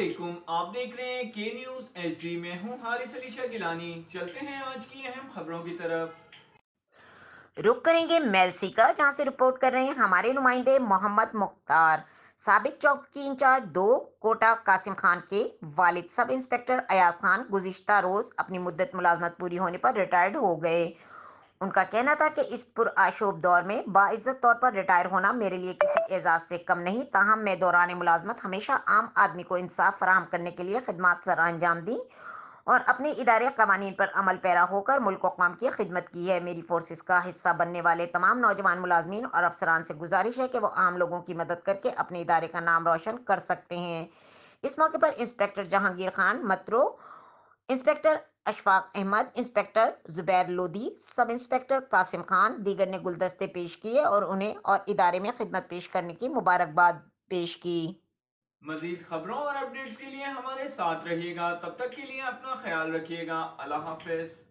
असलम आप देख रहे हैं के न्यूज एच डी में हूँ हारिस अलीशा गिलानी चलते हैं आज की अहम खबरों की तरफ रुक करेंगे मेलसी का जहाँ से रिपोर्ट कर रहे हैं हमारे नुमाइंदे मोहम्मद मुख्तार सबक चौक की इंचार्ज दो कोटा कासिम खान के वालिद सब इंस्पेक्टर अयाज खान गुजशत रोज अपनी मुद्दत मुलाजमत पूरी होने पर रिटायर्ड हो गए उनका कहना था कि इस पुरआशोब दौर में बाइज्जत तौर पर रिटायर होना मेरे लिए किसी एजाज से कम नहीं तहम मैं दौरान मुलाजमत हमेशा आम आदमी को इंसाफ फराहम करने के लिए खदमात सर अंजाम दी और अपने इदारे कवानी पर अमल पैरा होकर मुल्क अवाम की खिदमत की है मेरी फोर्सेस का हिस्सा बनने वाले तमाम नौजवान मुलाजमीन और अफसरान से गुजारिश है कि वो आम लोगों की मदद करके अपने इदारे का नाम रोशन कर सकते हैं इस मौके पर इंस्पेक्टर जहांगीर खान मतरो inspector Ashfaq Ahmed inspector Zubair Lodhi sub inspector Qasim Khan दीगर ने गुलदस्ते पेश किए और उन्हें और इदारे में खिदमत पेश करने की मुबारकबाद पेश की मजीद खबरों और अपडेट्स के लिए हमारे साथ रहिएगा तब तक के लिए अपना ख्याल रखिएगा अल्लाह हाफिज